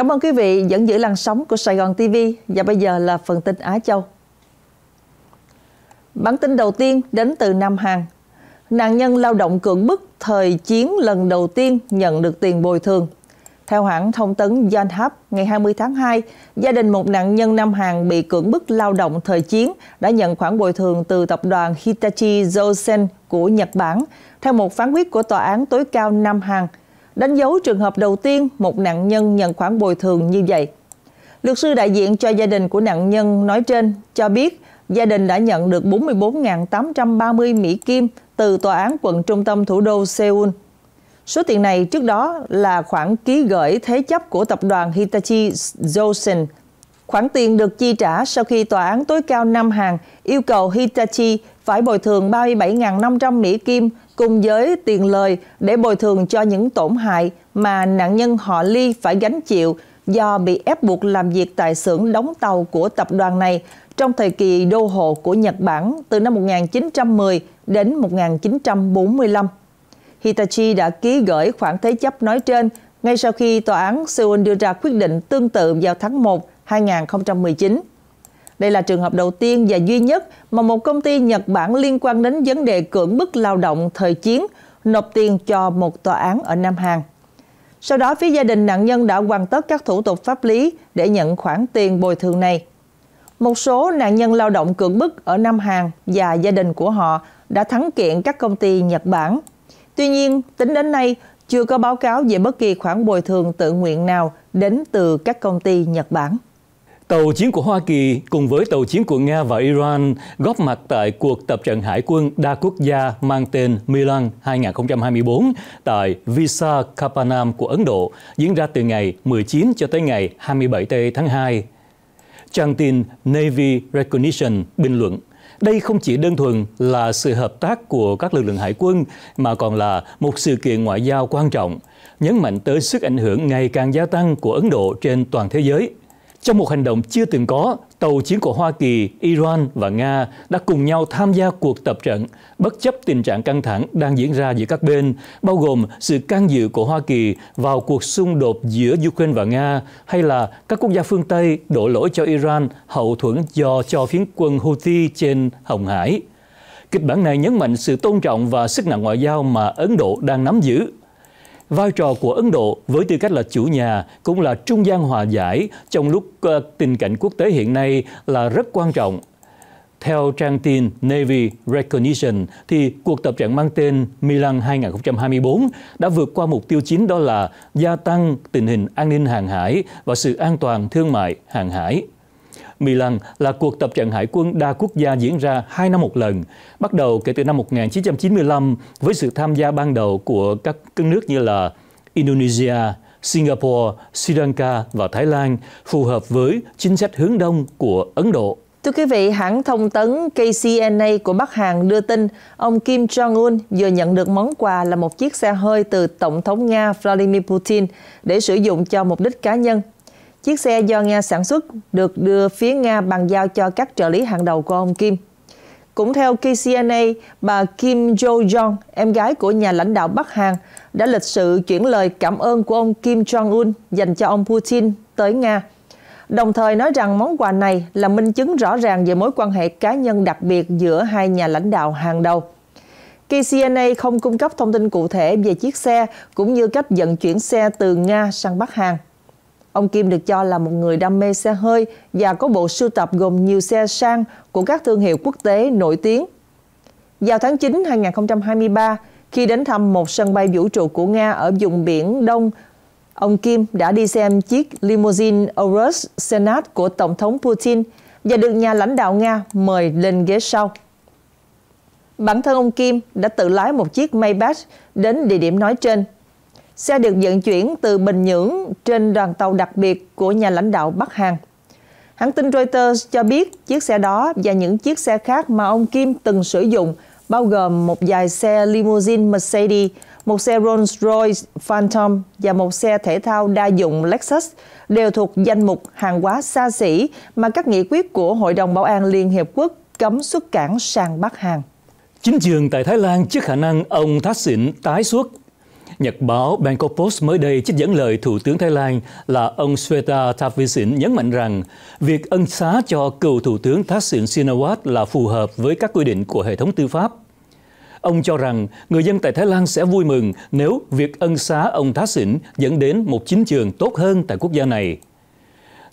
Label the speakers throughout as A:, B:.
A: Cảm ơn quý vị vẫn giữ làn sóng của Sài Gòn TV và bây giờ là phần tin Á Châu. Bản tin đầu tiên đến từ Nam Hàn. Nạn nhân lao động cưỡng bức thời chiến lần đầu tiên nhận được tiền bồi thường. Theo hãng thông tấn Yonhap, ngày 20 tháng 2, gia đình một nạn nhân Nam Hàn bị cưỡng bức lao động thời chiến đã nhận khoản bồi thường từ tập đoàn Hitachi Zosen của Nhật Bản theo một phán quyết của Tòa án tối cao Nam Hàn – đánh dấu trường hợp đầu tiên một nạn nhân nhận khoản bồi thường như vậy. Luật sư đại diện cho gia đình của nạn nhân nói trên cho biết gia đình đã nhận được 44.830 Mỹ Kim từ Tòa án quận trung tâm thủ đô Seoul. Số tiền này trước đó là khoản ký gửi thế chấp của tập đoàn Hitachi Zosen. Khoản tiền được chi trả sau khi Tòa án tối cao Nam Hàn yêu cầu Hitachi phải bồi thường 37.500 Mỹ Kim cùng với tiền lời để bồi thường cho những tổn hại mà nạn nhân họ Ly phải gánh chịu do bị ép buộc làm việc tại xưởng đóng tàu của tập đoàn này trong thời kỳ đô hộ của Nhật Bản từ năm 1910 đến 1945. Hitachi đã ký gửi khoản thế chấp nói trên ngay sau khi tòa án Seoul đưa ra quyết định tương tự vào tháng 1 2019. Đây là trường hợp đầu tiên và duy nhất mà một công ty Nhật Bản liên quan đến vấn đề cưỡng bức lao động thời chiến nộp tiền cho một tòa án ở Nam Hàn. Sau đó, phía gia đình nạn nhân đã hoàn tất các thủ tục pháp lý để nhận khoản tiền bồi thường này. Một số nạn nhân lao động cưỡng bức ở Nam Hàn và gia đình của họ đã thắng kiện các công ty Nhật Bản. Tuy nhiên, tính đến nay, chưa có báo cáo về bất kỳ khoản bồi thường tự nguyện nào đến từ các công ty Nhật Bản.
B: Tàu chiến của Hoa Kỳ cùng với tàu chiến của Nga và Iran góp mặt tại cuộc tập trận hải quân đa quốc gia mang tên Milan 2024 tại Visakhapatnam của Ấn Độ diễn ra từ ngày 19 cho tới ngày 27 tây tháng 2. Trang tin Navy Recognition bình luận đây không chỉ đơn thuần là sự hợp tác của các lực lượng hải quân mà còn là một sự kiện ngoại giao quan trọng, nhấn mạnh tới sức ảnh hưởng ngày càng gia tăng của Ấn Độ trên toàn thế giới trong một hành động chưa từng có, tàu chiến của Hoa Kỳ, Iran và Nga đã cùng nhau tham gia cuộc tập trận, bất chấp tình trạng căng thẳng đang diễn ra giữa các bên, bao gồm sự can dự của Hoa Kỳ vào cuộc xung đột giữa Ukraine và Nga, hay là các quốc gia phương Tây đổ lỗi cho Iran hậu thuẫn do cho phiến quân Houthi trên Hồng Hải. Kịch bản này nhấn mạnh sự tôn trọng và sức nặng ngoại giao mà Ấn Độ đang nắm giữ vai trò của Ấn Độ với tư cách là chủ nhà cũng là trung gian hòa giải trong lúc ờ, tình cảnh quốc tế hiện nay là rất quan trọng. Theo trang tin Navy Recognition, thì cuộc tập trận mang tên Milan 2024 đã vượt qua mục tiêu chính đó là gia tăng tình hình an ninh hàng hải và sự an toàn thương mại hàng hải. Milan là cuộc tập trận hải quân đa quốc gia diễn ra hai năm một lần, bắt đầu kể từ năm 1995 với sự tham gia ban đầu của các nước như là Indonesia, Singapore, Sri Lanka và Thái Lan phù hợp với chính sách hướng đông của Ấn Độ.
A: Thưa quý vị, hãng thông tấn KCNA của Bắc Hàn đưa tin ông Kim Jong-un vừa nhận được món quà là một chiếc xe hơi từ Tổng thống Nga Vladimir Putin để sử dụng cho mục đích cá nhân Chiếc xe do Nga sản xuất được đưa phía Nga bàn giao cho các trợ lý hàng đầu của ông Kim. Cũng theo KCNA, bà Kim Jo-jong, em gái của nhà lãnh đạo Bắc Hàn, đã lịch sự chuyển lời cảm ơn của ông Kim Jong-un dành cho ông Putin tới Nga, đồng thời nói rằng món quà này là minh chứng rõ ràng về mối quan hệ cá nhân đặc biệt giữa hai nhà lãnh đạo hàng đầu. KCNA không cung cấp thông tin cụ thể về chiếc xe cũng như cách vận chuyển xe từ Nga sang Bắc Hàn. Ông Kim được cho là một người đam mê xe hơi và có bộ sưu tập gồm nhiều xe sang của các thương hiệu quốc tế nổi tiếng. Vào tháng 9 2023, khi đến thăm một sân bay vũ trụ của Nga ở vùng biển Đông, ông Kim đã đi xem chiếc limousine Urus Senat của Tổng thống Putin và được nhà lãnh đạo Nga mời lên ghế sau. Bản thân ông Kim đã tự lái một chiếc Maybach đến địa điểm nói trên Xe được vận chuyển từ Bình Nhưỡng trên đoàn tàu đặc biệt của nhà lãnh đạo Bắc Hàn. Hãng tin Reuters cho biết chiếc xe đó và những chiếc xe khác mà ông Kim từng sử dụng bao gồm một vài xe limousine Mercedes, một xe Rolls-Royce Phantom và một xe thể thao đa dụng Lexus đều thuộc danh mục hàng hóa xa xỉ mà các nghị quyết của Hội đồng Bảo an Liên Hiệp Quốc cấm xuất cảng sang Bắc Hàn.
B: Chính trường tại Thái Lan trước khả năng ông Thaksin tái xuất Nhật báo Bangkok Post mới đây trích dẫn lời Thủ tướng Thái Lan là ông Sweta Thavisin nhấn mạnh rằng việc ân xá cho cựu Thủ tướng Thaksin Shinawat là phù hợp với các quy định của hệ thống tư pháp. Ông cho rằng người dân tại Thái Lan sẽ vui mừng nếu việc ân xá ông Thaksin dẫn đến một chính trường tốt hơn tại quốc gia này.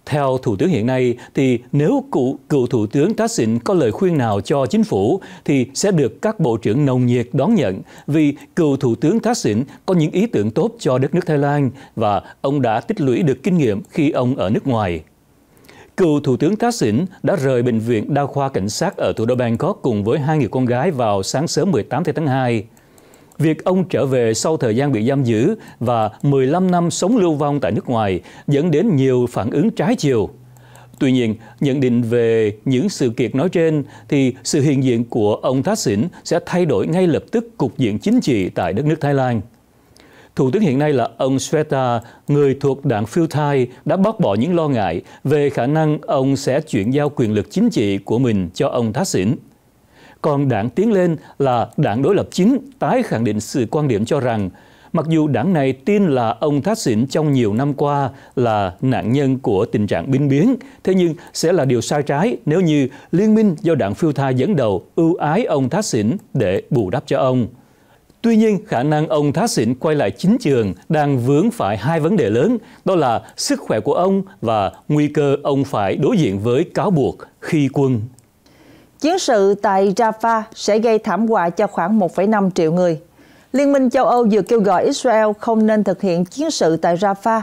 B: Theo Thủ tướng hiện nay, thì nếu cựu, cựu Thủ tướng Thaksin có lời khuyên nào cho chính phủ thì sẽ được các bộ trưởng nồng nhiệt đón nhận vì cựu Thủ tướng Thaksin có những ý tưởng tốt cho đất nước Thái Lan và ông đã tích lũy được kinh nghiệm khi ông ở nước ngoài. Cựu Thủ tướng Thaksin đã rời Bệnh viện Đa khoa Cảnh sát ở thủ đô Bangkok cùng với hai người con gái vào sáng sớm 18 tháng 2. Việc ông trở về sau thời gian bị giam giữ và 15 năm sống lưu vong tại nước ngoài dẫn đến nhiều phản ứng trái chiều. Tuy nhiên, nhận định về những sự kiện nói trên thì sự hiện diện của ông Thaksin sẽ thay đổi ngay lập tức cục diện chính trị tại đất nước Thái Lan. Thủ tướng hiện nay là ông Sweta, người thuộc đảng phiêu thai, đã bác bỏ những lo ngại về khả năng ông sẽ chuyển giao quyền lực chính trị của mình cho ông Thaksin. Còn đảng Tiến lên là đảng đối lập chính tái khẳng định sự quan điểm cho rằng mặc dù đảng này tin là ông Thaksin trong nhiều năm qua là nạn nhân của tình trạng binh biến, thế nhưng sẽ là điều sai trái nếu như liên minh do đảng phiêu tha dẫn đầu ưu ái ông Thaksin để bù đắp cho ông. Tuy nhiên, khả năng ông Thaksin quay lại chính trường đang vướng phải hai vấn đề lớn, đó là sức khỏe của ông và nguy cơ ông phải đối diện với cáo buộc khi quân
A: Chiến sự tại Rafah sẽ gây thảm họa cho khoảng 1,5 triệu người. Liên minh châu Âu vừa kêu gọi Israel không nên thực hiện chiến sự tại Rafah.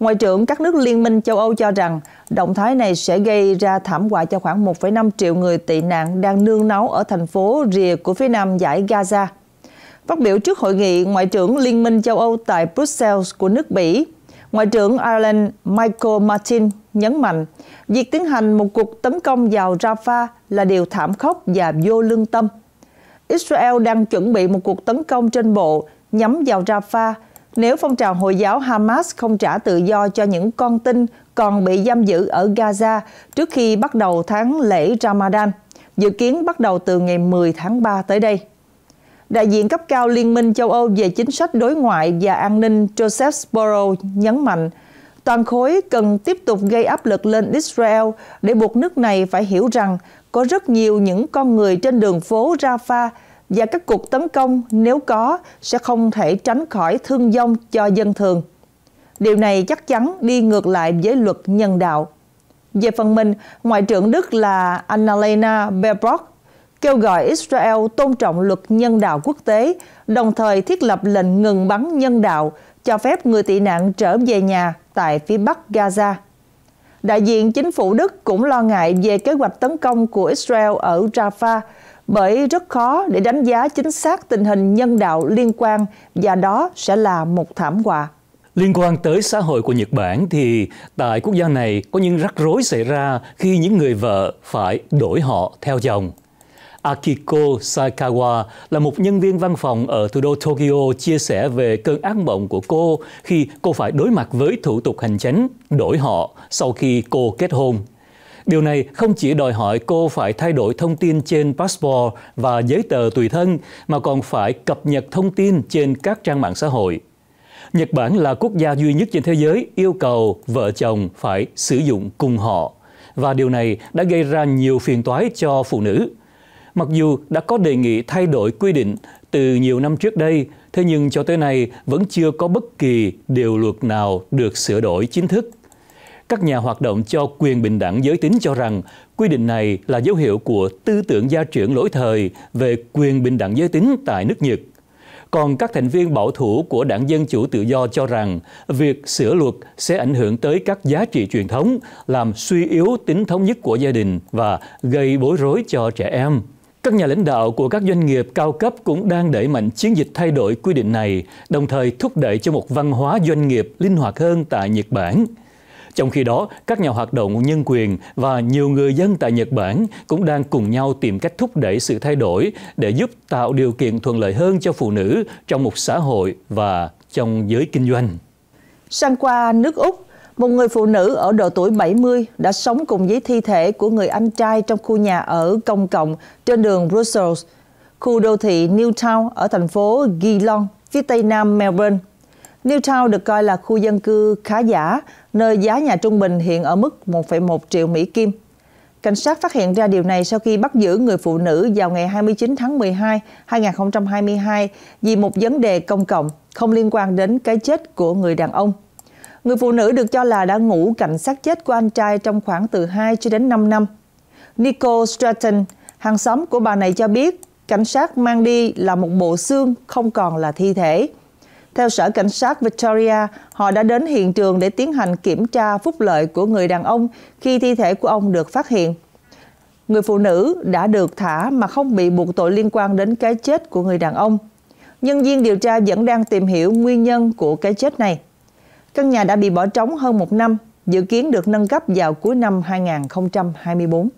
A: Ngoại trưởng các nước Liên minh châu Âu cho rằng động thái này sẽ gây ra thảm họa cho khoảng 1,5 triệu người tị nạn đang nương náu ở thành phố rìa của phía nam giải Gaza. Phát biểu trước hội nghị Ngoại trưởng Liên minh châu Âu tại Brussels của nước Bỉ, Ngoại trưởng Ireland Michael Martin nhấn mạnh việc tiến hành một cuộc tấn công vào Rafah là điều thảm khốc và vô lương tâm. Israel đang chuẩn bị một cuộc tấn công trên bộ nhắm vào Rafah nếu phong trào Hồi giáo Hamas không trả tự do cho những con tin còn bị giam giữ ở Gaza trước khi bắt đầu tháng lễ Ramadan, dự kiến bắt đầu từ ngày 10 tháng 3 tới đây. Đại diện cấp cao Liên minh châu Âu về chính sách đối ngoại và an ninh Joseph Borrell nhấn mạnh, toàn khối cần tiếp tục gây áp lực lên Israel để buộc nước này phải hiểu rằng có rất nhiều những con người trên đường phố Rafah và các cuộc tấn công nếu có sẽ không thể tránh khỏi thương vong cho dân thường. Điều này chắc chắn đi ngược lại với luật nhân đạo. Về phần mình, Ngoại trưởng Đức là Annalena Baerbock kêu gọi Israel tôn trọng luật nhân đạo quốc tế, đồng thời thiết lập lệnh ngừng bắn nhân đạo, cho phép người tị nạn trở về nhà tại phía bắc Gaza. Đại diện chính phủ Đức cũng lo ngại về kế hoạch tấn công của Israel ở Rafah bởi rất khó để đánh giá chính xác tình hình nhân đạo liên quan và đó sẽ là một thảm họa.
B: Liên quan tới xã hội của Nhật Bản thì tại quốc gia này có những rắc rối xảy ra khi những người vợ phải đổi họ theo chồng. Akiko Saikawa là một nhân viên văn phòng ở thủ đô Tokyo chia sẻ về cơn ác mộng của cô khi cô phải đối mặt với thủ tục hành chính đổi họ sau khi cô kết hôn. Điều này không chỉ đòi hỏi cô phải thay đổi thông tin trên passport và giấy tờ tùy thân mà còn phải cập nhật thông tin trên các trang mạng xã hội. Nhật Bản là quốc gia duy nhất trên thế giới yêu cầu vợ chồng phải sử dụng cùng họ và điều này đã gây ra nhiều phiền toái cho phụ nữ Mặc dù đã có đề nghị thay đổi quy định từ nhiều năm trước đây, thế nhưng cho tới nay vẫn chưa có bất kỳ điều luật nào được sửa đổi chính thức. Các nhà hoạt động cho quyền bình đẳng giới tính cho rằng quy định này là dấu hiệu của tư tưởng gia trưởng lỗi thời về quyền bình đẳng giới tính tại nước Nhật. Còn các thành viên bảo thủ của đảng Dân Chủ Tự Do cho rằng việc sửa luật sẽ ảnh hưởng tới các giá trị truyền thống, làm suy yếu tính thống nhất của gia đình và gây bối rối cho trẻ em. Các nhà lãnh đạo của các doanh nghiệp cao cấp cũng đang đẩy mạnh chiến dịch thay đổi quy định này, đồng thời thúc đẩy cho một văn hóa doanh nghiệp linh hoạt hơn tại Nhật Bản. Trong khi đó, các nhà hoạt động nhân quyền và nhiều người dân tại Nhật Bản cũng đang cùng nhau tìm cách thúc đẩy sự thay đổi để giúp tạo điều kiện thuận lợi hơn cho phụ nữ trong một xã hội và trong giới kinh doanh.
A: Sang qua nước Úc, một người phụ nữ ở độ tuổi 70 đã sống cùng với thi thể của người anh trai trong khu nhà ở công cộng trên đường Brussels, khu đô thị Newtown ở thành phố Geelong, phía tây nam Melbourne. Newtown được coi là khu dân cư khá giả, nơi giá nhà trung bình hiện ở mức 1,1 triệu Mỹ Kim. Cảnh sát phát hiện ra điều này sau khi bắt giữ người phụ nữ vào ngày 29 tháng 12, 2022 vì một vấn đề công cộng không liên quan đến cái chết của người đàn ông. Người phụ nữ được cho là đã ngủ cạnh xác chết của anh trai trong khoảng từ 2 cho đến 5 năm. Nicole Stratton, hàng xóm của bà này cho biết cảnh sát mang đi là một bộ xương không còn là thi thể. Theo Sở Cảnh sát Victoria, họ đã đến hiện trường để tiến hành kiểm tra phúc lợi của người đàn ông khi thi thể của ông được phát hiện. Người phụ nữ đã được thả mà không bị buộc tội liên quan đến cái chết của người đàn ông. Nhân viên điều tra vẫn đang tìm hiểu nguyên nhân của cái chết này. Căn nhà đã bị bỏ trống hơn một năm, dự kiến được nâng cấp vào cuối năm 2024.